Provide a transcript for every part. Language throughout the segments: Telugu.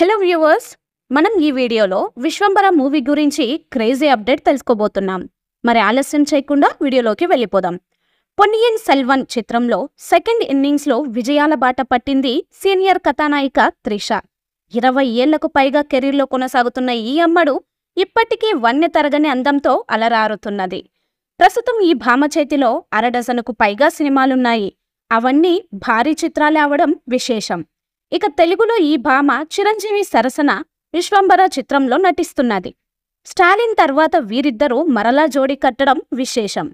హలో వ్యూవర్స్ మనం ఈ వీడియోలో విశ్వంబర మూవీ గురించి క్రేజీ అప్డేట్ తెలుసుకోబోతున్నాం మరి ఆలస్యం చేయకుండా వీడియోలోకి వెళ్ళిపోదాం పొన్నియన్ సెల్వన్ చిత్రంలో సెకండ్ ఇన్నింగ్స్లో విజయాల బాట పట్టింది సీనియర్ కథానాయిక త్రిష ఇరవై ఏళ్లకు పైగా కెరీర్లో కొనసాగుతున్న ఈ అమ్మడు ఇప్పటికీ వన్య తరగని అందంతో అలరారుతున్నది ప్రస్తుతం ఈ భామ చేతిలో అరడజనుకు పైగా సినిమాలున్నాయి అవన్నీ భారీ చిత్రాలే అవడం విశేషం ఇక తెలుగులో ఈ భామ చిరంజీవి సరసన విశ్వంబర చిత్రంలో నటిస్తున్నది స్టాలిన్ తర్వాత వీరిద్దరూ మరలా జోడి కట్టడం విశేషం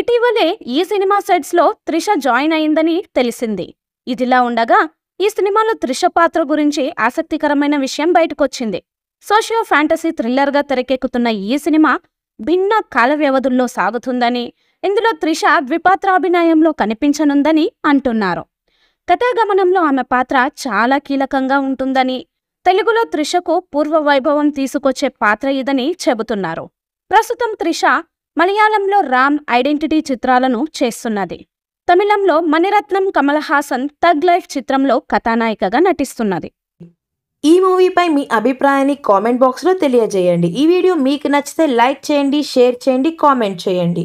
ఇటీవలే ఈ సినిమా సెట్స్లో త్రిష జాయిన్ అయిందని తెలిసింది ఇదిలా ఉండగా ఈ సినిమాలో త్రిష పాత్ర గురించి ఆసక్తికరమైన విషయం బయటకొచ్చింది సోషియో ఫ్యాంటసీ థ్రిల్లర్గా తెరకెక్కుతున్న ఈ సినిమా భిన్న కాల వ్యవధుల్లో సాగుతుందని ఇందులో త్రిష ద్విపాత్రాభినయంలో కనిపించనుందని అంటున్నారు కథాగమనంలో ఆమె పాత్ర చాలా కీలకంగా ఉంటుందని తెలుగులో త్రిషకు పూర్వ వైభవం తీసుకొచ్చే పాత్ర ఇదని చెబుతున్నారు ప్రస్తుతం త్రిష మలయాళంలో రామ్ ఐడెంటిటీ చిత్రాలను చేస్తున్నది తమిళంలో మణిరత్నం కమల్ హాసన్ తగ్ లైఫ్ చిత్రంలో కథానాయికగా నటిస్తున్నది ఈ మూవీపై మీ అభిప్రాయాన్ని కామెంట్ బాక్స్లో తెలియజేయండి ఈ వీడియో మీకు నచ్చితే లైక్ చేయండి షేర్ చేయండి కామెంట్ చేయండి